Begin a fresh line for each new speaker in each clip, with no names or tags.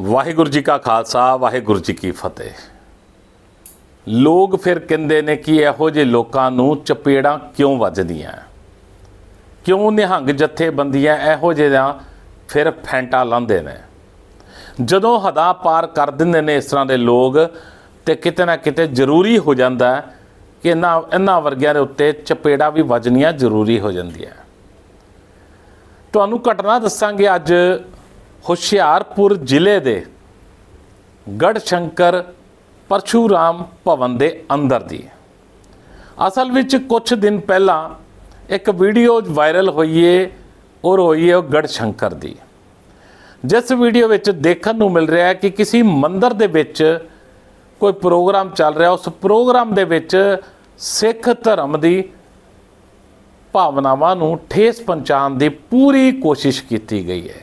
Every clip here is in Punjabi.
ਵਾਹਿਗੁਰੂ ਜੀ ਕਾ ਖਾਲਸਾ ਵਾਹਿਗੁਰੂ ਜੀ ਕੀ ਫਤਿਹ ਲੋਕ ਫਿਰ ਕਹਿੰਦੇ ਨੇ ਕਿ ਇਹੋ ਜਿਹੇ ਲੋਕਾਂ ਨੂੰ ਚਪੇੜਾਂ ਕਿਉਂ ਵੱਜਦੀਆਂ ਕਿਉਂ ਨਿਹੰਗ ਜਥੇਬੰਦੀਆਂ ਇਹੋ ਦਾ ਫਿਰ ਫੈਂਟਾ ਲਾਂਦੇ ਨੇ ਜਦੋਂ ਹਦਾ ਪਾਰ ਕਰ ਦਿੰਦੇ ਨੇ ਇਸ ਤਰ੍ਹਾਂ ਦੇ ਲੋਕ ਤੇ ਕਿਤੇ ਨਾ ਕਿਤੇ ਜ਼ਰੂਰੀ ਹੋ ਜਾਂਦਾ ਕਿ ਇਹਨਾਂ ਇਹਨਾਂ ਵਰਗਿਆਂ ਦੇ ਉੱਤੇ ਚਪੇੜਾ ਵੀ ਵੱਜਣੀਆਂ ਜ਼ਰੂਰੀ ਹੋ ਜਾਂਦੀ ਹੈ ਤੁਹਾਨੂੰ ਘਟਨਾ ਦੱਸਾਂਗੇ ਅੱਜ ਹੁਸ਼ਿਆਰਪੁਰ ਜ਼ਿਲ੍ਹੇ ਦੇ ਗੜ ਸ਼ੰਕਰ ਪਰਸ਼ੂਰਾਮ ਭਵਨ ਦੇ ਅੰਦਰ ਦੀ ਅਸਲ ਵਿੱਚ ਕੁਝ ਦਿਨ ਪਹਿਲਾਂ ਇੱਕ ਵੀਡੀਓ ਵਾਇਰਲ ਹੋਈ ਏ ਔਰ ਹੋਈ ਏ ਗੜ ਸ਼ੰਕਰ ਦੀ ਜਿਸ ਵੀਡੀਓ ਵਿੱਚ ਦੇਖਣ ਨੂੰ ਮਿਲ ਰਿਹਾ ਹੈ ਕਿ ਕਿਸੇ ਮੰਦਰ ਦੇ ਵਿੱਚ ਕੋਈ ਪ੍ਰੋਗਰਾਮ ਚੱਲ ਰਿਹਾ ਉਸ ਪ੍ਰੋਗਰਾਮ ਦੇ ਵਿੱਚ ਸਿੱਖ ਧਰਮ ਦੀ ਭਾਵਨਾਵਾਂ ਨੂੰ ਠੇਸ ਪਹੁੰਚਾਉਣ ਦੀ ਪੂਰੀ ਕੋਸ਼ਿਸ਼ ਕੀਤੀ ਗਈ ਹੈ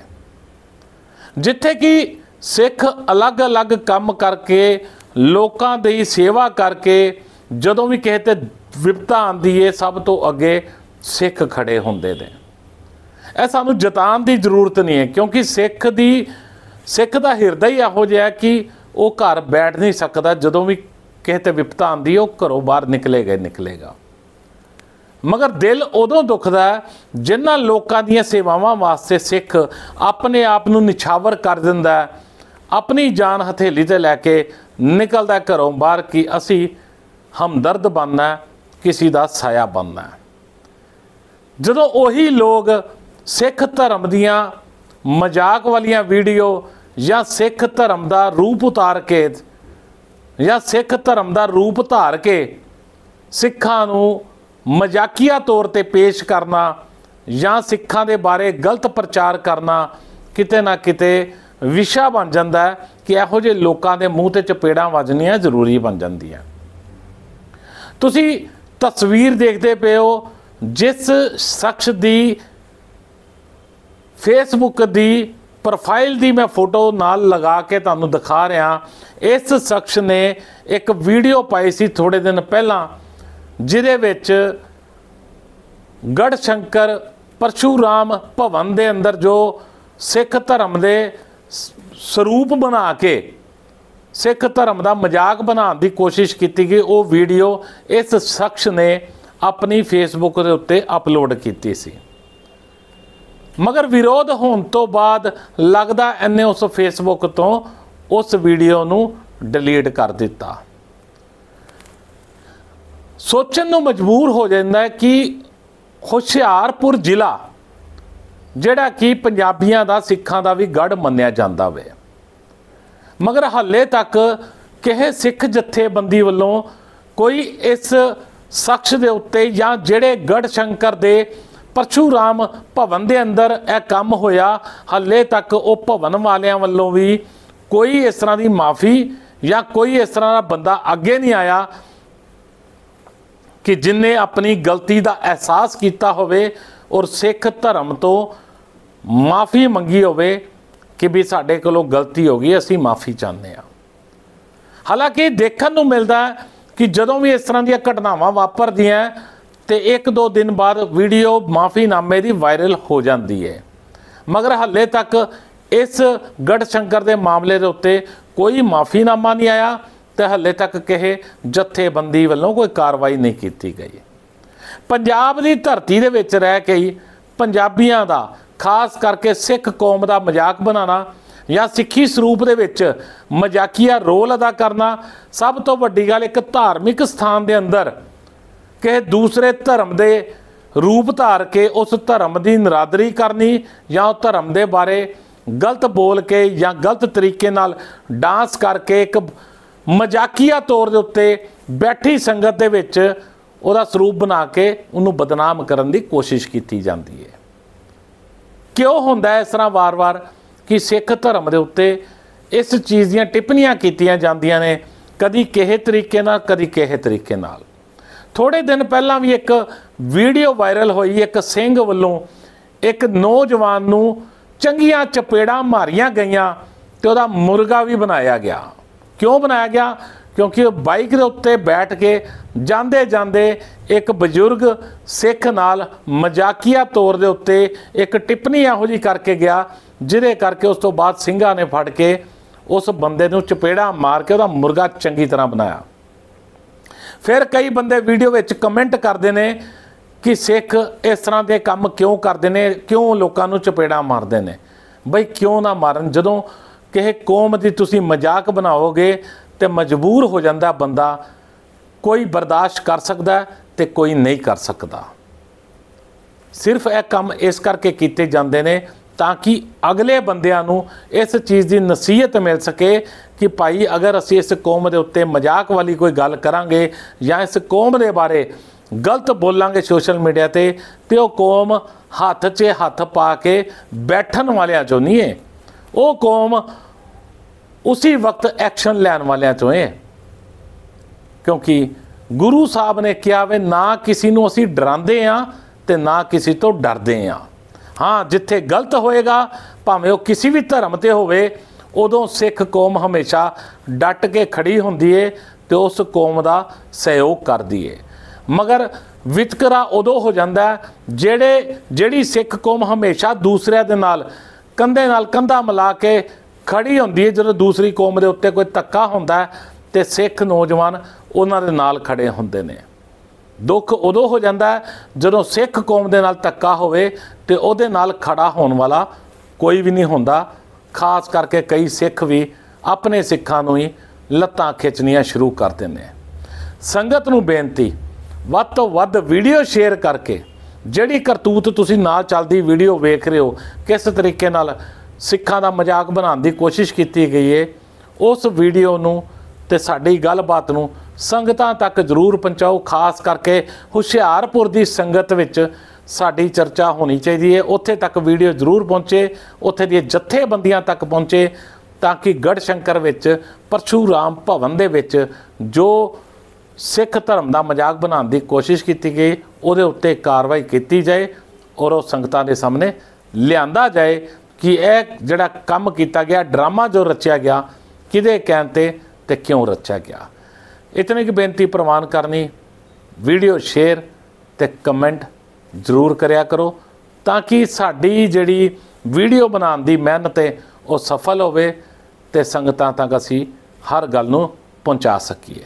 ਜਿੱਥੇ ਕਿ ਸਿੱਖ ਅਲੱਗ-ਅਲੱਗ ਕੰਮ ਕਰਕੇ ਲੋਕਾਂ ਦੀ ਸੇਵਾ ਕਰਕੇ ਜਦੋਂ ਵੀ ਕਿਸੇ ਤੇ ਵਿਪਤਾ ਆਂਦੀ ਏ ਸਭ ਤੋਂ ਅੱਗੇ ਸਿੱਖ ਖੜੇ ਹੁੰਦੇ ਨੇ ਇਹ ਸਾਨੂੰ ਜਤਾਨ ਦੀ ਜ਼ਰੂਰਤ ਨਹੀਂ ਹੈ ਕਿਉਂਕਿ ਸਿੱਖ ਦੀ ਸਿੱਖ ਦਾ ਹਿਰਦਾ ਹੀ ਇਹੋ ਜਿਹਾ ਕਿ ਉਹ ਘਰ ਬੈਠ ਨਹੀਂ ਸਕਦਾ ਜਦੋਂ ਵੀ ਕਿਸੇ ਤੇ ਵਿਪਤਾ ਆਂਦੀ ਉਹ ਘਰੋਂ ਬਾਹਰ ਨਿਕਲੇਗਾ ਨਿਕਲੇਗਾ ਮਗਰ ਦਿਲ ਉਦੋਂ ਦੁਖਦਾ ਜਿਨ੍ਹਾਂ ਲੋਕਾਂ ਦੀਆਂ ਸੇਵਾਵਾਂ ਵਾਸਤੇ ਸਿੱਖ ਆਪਣੇ ਆਪ ਨੂੰ ਨਿਛਾਵਰ ਕਰ ਦਿੰਦਾ ਆਪਣੀ ਜਾਨ ਹਥੇਲੀ ਤੇ ਲੈ ਕੇ ਨਿਕਲਦਾ ਘਰੋਂ ਬਾਹਰ ਕਿ ਅਸੀਂ ਹਮਦਰਦ ਬਣਨਾ ਕਿਸੇ ਦਾ ਸਾਇਆ ਬਣਨਾ ਜਦੋਂ ਉਹੀ ਲੋਕ ਸਿੱਖ ਧਰਮ ਦੀਆਂ ਮਜ਼ਾਕ ਵਾਲੀਆਂ ਵੀਡੀਓ ਜਾਂ ਸਿੱਖ ਧਰਮ ਦਾ ਰੂਪ ਉਤਾਰ ਕੇ ਜਾਂ ਸਿੱਖ ਧਰਮ ਦਾ ਰੂਪ ਧਾਰ ਕੇ ਸਿੱਖਾਂ ਨੂੰ ਮਜ਼ਾਕੀਆ ਤੌਰ ਤੇ ਪੇਸ਼ ਕਰਨਾ ਜਾਂ ਸਿੱਖਾਂ ਦੇ ਬਾਰੇ ਗਲਤ ਪ੍ਰਚਾਰ ਕਰਨਾ ਕਿਤੇ ਨਾ ਕਿਤੇ ਵਿਸ਼ਾ ਬਣ ਜਾਂਦਾ ਹੈ ਕਿ ਇਹੋ ਜਿਹੇ ਲੋਕਾਂ ਦੇ ਮੂੰਹ ਤੇ ਚਪੇੜਾਂ ਵੱਜਣੀਆਂ ਜ਼ਰੂਰੀ ਬਣ ਜਾਂਦੀਆਂ ਤੁਸੀਂ ਤਸਵੀਰ ਦੇਖਦੇ ਪਏ ਹੋ ਜਿਸ ਸ਼ਖਸ ਦੀ ਫੇਸਬੁੱਕ ਦੀ ਪ੍ਰੋਫਾਈਲ ਦੀ ਮੈਂ ਫੋਟੋ ਨਾਲ ਲਗਾ ਕੇ ਤੁਹਾਨੂੰ ਦਿਖਾ ਰਿਹਾ ਇਸ ਸ਼ਖਸ ਨੇ ਇੱਕ ਵੀਡੀਓ ਪਾਈ ਸੀ ਥੋੜੇ ਦਿਨ ਪਹਿਲਾਂ ਜਿਹਦੇ ਵਿੱਚ ਗੜ ਸ਼ੰਕਰ ਪਰਸ਼ੂਰਾਮ ਭਵਨ ਦੇ ਅੰਦਰ ਜੋ ਸਿੱਖ ਧਰਮ ਦੇ ਸਰੂਪ ਬਣਾ ਕੇ ਸਿੱਖ ਧਰਮ ਦਾ ਮਜ਼ਾਕ ਬਣਾਉਣ ਦੀ ਕੋਸ਼ਿਸ਼ ਕੀਤੀ ਗਈ ਉਹ ਵੀਡੀਓ ਇਸ ਸ਼ਖਸ ਨੇ ਆਪਣੀ ਫੇਸਬੁੱਕ ਦੇ ਉੱਤੇ ਅਪਲੋਡ ਕੀਤੀ ਸੀ ਮਗਰ ਵਿਰੋਧ ਹੋਣ ਤੋਂ ਬਾਅਦ ਲੱਗਦਾ ਐਨੇ ਉਸ ਫੇਸਬੁੱਕ ਤੋਂ ਉਸ ਵੀਡੀਓ ਨੂੰ ਡਿਲੀਟ ਕਰ ਦਿੱਤਾ ਸੋਚਣ ਨੂੰ ਮਜਬੂਰ ਹੋ ਜਾਂਦਾ ਹੈ ਕਿ ਹੁਸ਼ਿਆਰਪੁਰ ਜ਼ਿਲ੍ਹਾ ਜਿਹੜਾ ਕਿ ਪੰਜਾਬੀਆਂ ਦਾ ਸਿੱਖਾਂ ਦਾ ਵੀ ਗੜ ਮੰਨਿਆ ਜਾਂਦਾ ਵੇ ਮਗਰ ਹੱਲੇ ਤੱਕ ਕਿਹੇ ਸਿੱਖ ਜਥੇਬੰਦੀ ਵੱਲੋਂ ਕੋਈ ਇਸ ਸ਼ਖਸ ਦੇ ਉੱਤੇ ਜਾਂ ਜਿਹੜੇ ਗੜ ਸ਼ੰਕਰ ਦੇ ਪਰਸ਼ੂਰਾਮ ਭਵਨ ਦੇ ਅੰਦਰ ਇਹ ਕੰਮ ਹੋਇਆ ਹੱਲੇ ਤੱਕ ਉਹ ਭਵਨ ਵਾਲਿਆਂ ਵੱਲੋਂ ਵੀ ਕੋਈ ਇਸ ਤਰ੍ਹਾਂ ਦੀ ਮਾਫੀ ਜਾਂ ਕੋਈ ਇਸ ਤਰ੍ਹਾਂ ਦਾ ਬੰਦਾ ਅੱਗੇ ਨਹੀਂ ਆਇਆ ਕਿ ਜਿਨਨੇ ਆਪਣੀ ਗਲਤੀ ਦਾ ਅਹਿਸਾਸ ਕੀਤਾ ਹੋਵੇ ਔਰ ਸਿੱਖ ਧਰਮ ਤੋਂ ਮਾਫੀ ਮੰਗੀ ਹੋਵੇ ਕਿ ਵੀ ਸਾਡੇ ਕੋਲੋਂ ਗਲਤੀ ਹੋ ਗਈ ਅਸੀਂ ਮਾਫੀ ਚਾਹੁੰਦੇ ਆ ਹਾਲਾਂਕਿ ਦੇਖਣ ਨੂੰ ਮਿਲਦਾ ਕਿ ਜਦੋਂ ਵੀ ਇਸ ਤਰ੍ਹਾਂ ਦੀਆਂ ਘਟਨਾਵਾਂ ਵਾਪਰਦੀਆਂ ਤੇ ਇੱਕ ਦੋ ਦਿਨ ਬਾਅਦ ਵੀਡੀਓ ਮਾਫੀ ਨਾਮੇ ਦੀ ਵਾਇਰਲ ਹੋ ਜਾਂਦੀ ਹੈ ਮਗਰ ਹੱਲੇ ਤੱਕ ਇਸ ਗੜ ਸ਼ੰਕਰ ਦੇ ਮਾਮਲੇ ਦੇ ਉੱਤੇ ਕੋਈ ਮਾਫੀ ਨਾਮਾ ਨਹੀਂ ਆਇਆ ਤੇ ਹੱਲੇ ਤੱਕ ਕਿਹੇ ਜਥੇਬੰਦੀ ਵੱਲੋਂ ਕੋਈ ਕਾਰਵਾਈ ਨਹੀਂ ਕੀਤੀ ਗਈ ਪੰਜਾਬ ਦੀ ਧਰਤੀ ਦੇ ਵਿੱਚ ਰਹਿ ਕੇ ਹੀ ਪੰਜਾਬੀਆਂ ਦਾ ਖਾਸ ਕਰਕੇ ਸਿੱਖ ਕੌਮ ਦਾ ਮਜ਼ਾਕ ਬਣਾਉਣਾ ਜਾਂ ਸਿੱਖੀ ਸਰੂਪ ਦੇ ਵਿੱਚ ਮਜ਼ਾਕੀਆ ਰੋਲ ਅਦਾ ਕਰਨਾ ਸਭ ਤੋਂ ਵੱਡੀ ਗੱਲ ਇੱਕ ਧਾਰਮਿਕ ਸਥਾਨ ਦੇ ਅੰਦਰ ਕਿ ਦੂਸਰੇ ਧਰਮ ਦੇ ਰੂਪ ਧਾਰ ਕੇ ਉਸ ਧਰਮ ਦੀ ਨਰਾਦਰੀ ਕਰਨੀ ਜਾਂ ਉਹ ਧਰਮ ਦੇ ਬਾਰੇ ਗਲਤ ਬੋਲ ਕੇ ਜਾਂ ਗਲਤ ਤਰੀਕੇ ਨਾਲ ਡਾਂਸ ਕਰਕੇ ਇੱਕ ਮਜ਼ਾਕੀਆ ਤੌਰ ਦੇ ਉੱਤੇ ਬੈਠੀ ਸੰਗਤ ਦੇ ਵਿੱਚ ਉਹਦਾ ਸਰੂਪ ਬਣਾ ਕੇ ਉਹਨੂੰ ਬਦਨਾਮ ਕਰਨ ਦੀ ਕੋਸ਼ਿਸ਼ ਕੀਤੀ ਜਾਂਦੀ ਹੈ ਕਿਉਂ ਹੁੰਦਾ ਹੈ ਇਸ ਤਰ੍ਹਾਂ ਵਾਰ-ਵਾਰ ਕਿ ਸਿੱਖ ਧਰਮ ਦੇ ਉੱਤੇ ਇਸ ਚੀਜ਼ ਦੀਆਂ ਟਿੱਪਣੀਆਂ ਕੀਤੀਆਂ ਜਾਂਦੀਆਂ ਨੇ ਕਦੀ ਕਿਹੇ ਤਰੀਕੇ ਨਾਲ ਕਦੀ ਕਿਹੇ ਤਰੀਕੇ ਨਾਲ ਥੋੜੇ ਦਿਨ ਪਹਿਲਾਂ ਵੀ ਇੱਕ ਵੀਡੀਓ ਵਾਇਰਲ ਹੋਈ ਇੱਕ ਸਿੰਘ ਵੱਲੋਂ ਇੱਕ ਨੌਜਵਾਨ ਨੂੰ ਚੰਗੀਆਂ ਚਪੇੜਾਂ ਮਾਰੀਆਂ ਗਈਆਂ ਤੇ ਉਹਦਾ ਮੁਰਗਾ ਵੀ ਬਣਾਇਆ ਗਿਆ ਕਿਉਂ ਬਣਾਇਆ ਗਿਆ ਕਿਉਂਕਿ ਉਹ ਬਾਈਕ ਦੇ ਉੱਤੇ ਬੈਠ ਕੇ ਜਾਂਦੇ ਜਾਂਦੇ ਇੱਕ ਬਜ਼ੁਰਗ ਸਿੱਖ ਨਾਲ ਮਜ਼ਾਕੀਆ ਤੌਰ ਦੇ ਉੱਤੇ ਇੱਕ ਟਿੱਪਣੀ ਇਹੋ ਜੀ ਕਰਕੇ ਗਿਆ ਜਿਹਦੇ ਕਰਕੇ ਉਸ ਤੋਂ ਬਾਅਦ ਸਿੰਘਾਂ ਨੇ ਫੜ ਕੇ ਉਸ ਬੰਦੇ ਨੂੰ ਚਪੇੜਾ ਮਾਰ ਕੇ ਉਹਦਾ ਮੁਰਗਾ ਚੰਗੀ ਤਰ੍ਹਾਂ ਬਣਾਇਆ ਫਿਰ ਕਈ ਬੰਦੇ ਵੀਡੀਓ ਵਿੱਚ ਕਮੈਂਟ ਕਰਦੇ ਨੇ ਕਿ ਸਿੱਖ ਇਸ ਤਰ੍ਹਾਂ ਦੇ ਕੰਮ ਕਿਉਂ ਕਰਦੇ ਨੇ ਕਿਉਂ ਲੋਕਾਂ ਨੂੰ ਚਪੇੜਾ ਮਾਰਦੇ ਨੇ ਬਈ ਕਿਉਂ ਨਾ ਮਾਰਨ ਜਦੋਂ ਕਿਸੇ ਕੌਮ ਦੀ ਤੁਸੀਂ ਮਜ਼ਾਕ ਬਣਾਓਗੇ ਤੇ ਮਜਬੂਰ ਹੋ ਜਾਂਦਾ ਬੰਦਾ ਕੋਈ ਬਰਦਾਸ਼ਤ ਕਰ ਸਕਦਾ ਤੇ ਕੋਈ ਨਹੀਂ ਕਰ ਸਕਦਾ ਸਿਰਫ ਇਹ ਕੰਮ ਇਸ ਕਰਕੇ ਕੀਤੇ ਜਾਂਦੇ ਨੇ ਤਾਂ ਕਿ ਅਗਲੇ ਬੰਦਿਆਂ ਨੂੰ ਇਸ ਚੀਜ਼ ਦੀ ਨਸੀਹਤ ਮਿਲ ਸਕੇ ਕਿ ਭਾਈ ਅਗਰ ਅਸੀਂ ਇਸ ਕੌਮ ਦੇ ਉੱਤੇ ਮਜ਼ਾਕ ਵਾਲੀ ਕੋਈ ਗੱਲ ਕਰਾਂਗੇ ਜਾਂ ਇਸ ਕੌਮ ਦੇ ਬਾਰੇ ਗਲਤ ਬੋਲਾਂਗੇ ਸੋਸ਼ਲ ਮੀਡੀਆ ਤੇ ਤੇ ਉਹ ਕੌਮ ਹੱਥ 'ਚ ਹੱਥ ਪਾ ਕੇ ਬੈਠਣ ਵਾਲਿਆਂ ਚੋਂ ਨਹੀਂ ਹੈ ਉਹ ਕੌਮ ਉਸੇ ਵਕਤ ਐਕਸ਼ਨ ਲੈਣ ਵਾਲਿਆਂ ਚੋਂ ਹੈ ਕਿਉਂਕਿ ਗੁਰੂ ਸਾਹਿਬ ਨੇ ਕਿਹਾ ਵੇ ਨਾ ਕਿਸੇ ਨੂੰ ਅਸੀਂ ਡਰਾਉਂਦੇ ਆ ਤੇ ਨਾ ਕਿਸੇ ਤੋਂ ਡਰਦੇ ਆ ਹਾਂ ਜਿੱਥੇ ਗਲਤ ਹੋਏਗਾ ਭਾਵੇਂ ਉਹ ਕਿਸੇ ਵੀ ਧਰਮ ਤੇ ਹੋਵੇ ਉਦੋਂ ਸਿੱਖ ਕੌਮ ਹਮੇਸ਼ਾ ਡਟ ਕੇ ਖੜੀ ਹੁੰਦੀ ਏ ਤੇ ਉਸ ਕੌਮ ਦਾ ਸਹਿਯੋਗ ਕਰਦੀ ਏ ਮਗਰ ਵਿਤਕਰਾ ਉਦੋਂ ਹੋ ਜਾਂਦਾ ਜਿਹੜੇ ਜਿਹੜੀ ਸਿੱਖ ਕੌਮ ਹਮੇਸ਼ਾ ਦੂਸਰਿਆਂ ਦੇ ਨਾਲ ਕੰਧੇ ਨਾਲ ਕੰਧਾ ਮਿਲਾ ਕੇ ਖੜੀ ਹੁੰਦੀ ਹੈ ਜਦੋਂ ਦੂਸਰੀ ਕੌਮ ਦੇ ਉੱਤੇ ਕੋਈ ਤੱਕਾ ਹੁੰਦਾ ਤੇ ਸਿੱਖ ਨੌਜਵਾਨ ਉਹਨਾਂ ਦੇ ਨਾਲ ਖੜੇ ਹੁੰਦੇ ਨੇ ਦੁੱਖ ਉਦੋਂ ਹੋ ਜਾਂਦਾ ਜਦੋਂ ਸਿੱਖ ਕੌਮ ਦੇ ਨਾਲ ਤੱਕਾ ਹੋਵੇ ਤੇ ਉਹਦੇ ਨਾਲ ਖੜਾ ਹੋਣ ਵਾਲਾ ਕੋਈ ਵੀ ਨਹੀਂ ਹੁੰਦਾ ਖਾਸ ਕਰਕੇ ਕਈ ਸਿੱਖ ਵੀ ਆਪਣੇ ਸਿੱਖਾਂ ਨੂੰ ਹੀ ਲੱਤਾਂ ਖਿੱਚਣੀਆਂ ਸ਼ੁਰੂ ਕਰ ਦਿੰਦੇ ਨੇ ਸੰਗਤ ਨੂੰ ਬੇਨਤੀ ਵੱਧ ਤੋਂ ਵੱਧ ਵੀਡੀਓ ਸ਼ੇਅਰ ਕਰਕੇ ਜਿਹੜੀ ਕਰਤੂਤ ਤੁਸੀਂ ਨਾਲ ਚੱਲਦੀ ਵੀਡੀਓ ਵੇਖ ਰਹੇ ਹੋ ਕਿਸ ਤਰੀਕੇ ਨਾਲ ਸਿੱਖਾਂ ਦਾ ਮਜ਼ਾਕ ਬਣਾਉਣ ਦੀ ਕੋਸ਼ਿਸ਼ ਕੀਤੀ ਗਈ ਹੈ ਉਸ ਵੀਡੀਓ ਨੂੰ ਤੇ ਸਾਡੀ ਗੱਲਬਾਤ ਨੂੰ ਸੰਗਤਾਂ ਤੱਕ ਜ਼ਰੂਰ ਪਹੁੰਚਾਓ ਖਾਸ ਕਰਕੇ ਹੁਸ਼ਿਆਰਪੁਰ ਦੀ ਸੰਗਤ ਵਿੱਚ ਸਾਡੀ ਚਰਚਾ ਹੋਣੀ ਚਾਹੀਦੀ ਹੈ ਉੱਥੇ ਤੱਕ ਵੀਡੀਓ ਜ਼ਰੂਰ ਪਹੁੰਚੇ ਉੱਥੇ ਦੀਆਂ ਜਥੇਬੰਦੀਆਂ ਤੱਕ ਪਹੁੰਚੇ ਤਾਂ ਕਿ ਗੜ ਸ਼ੰਕਰ ਵਿੱਚ ਪਰਸ਼ੂਰਾਮ ਭਵਨ ਦੇ ਵਿੱਚ ਜੋ ਸਿੱਖ ਧਰਮ ਦਾ ਮਜ਼ਾਕ ਬਣਾਉਣ ਦੀ ਕੋਸ਼ਿਸ਼ ਕੀਤੀ ਗਈ ਉਹਦੇ ਉੱਤੇ ਕਾਰਵਾਈ ਕੀਤੀ ਜਾਏ ਔਰ ਉਹ ਸੰਗਤਾਂ ਦੇ ਸਾਹਮਣੇ ਲਿਆਂਦਾ ਜਾਏ ਕਿ ਇਹ ਜਿਹੜਾ ਕੰਮ ਕੀਤਾ ਗਿਆ ਡਰਾਮਾ ਜੋ ਰਚਿਆ ਗਿਆ ਕਿਦੇ ਕਹਿਣ ਤੇ ਤੇ ਕਿਉਂ ਰਚਿਆ ਗਿਆ ਇਤਨੇ ਕੀ ਬੇਨਤੀ ਪ੍ਰਵਾਨ ਕਰਨੀ ਵੀਡੀਓ ਸ਼ੇਅਰ ਤੇ ਕਮੈਂਟ ਜ਼ਰੂਰ ਕਰਿਆ ਕਰੋ ਤਾਂ ਕਿ ਸਾਡੀ ਜਿਹੜੀ ਵੀਡੀਓ ਬਣਾਉਣ ਦੀ ਮਿਹਨਤ ਹੈ ਉਹ ਸਫਲ ਹੋਵੇ ਤੇ ਸੰਗਤਾਂ ਤੱਕ ਅਸੀਂ ਹਰ ਗੱਲ ਨੂੰ ਪਹੁੰਚਾ ਸਕੀਏ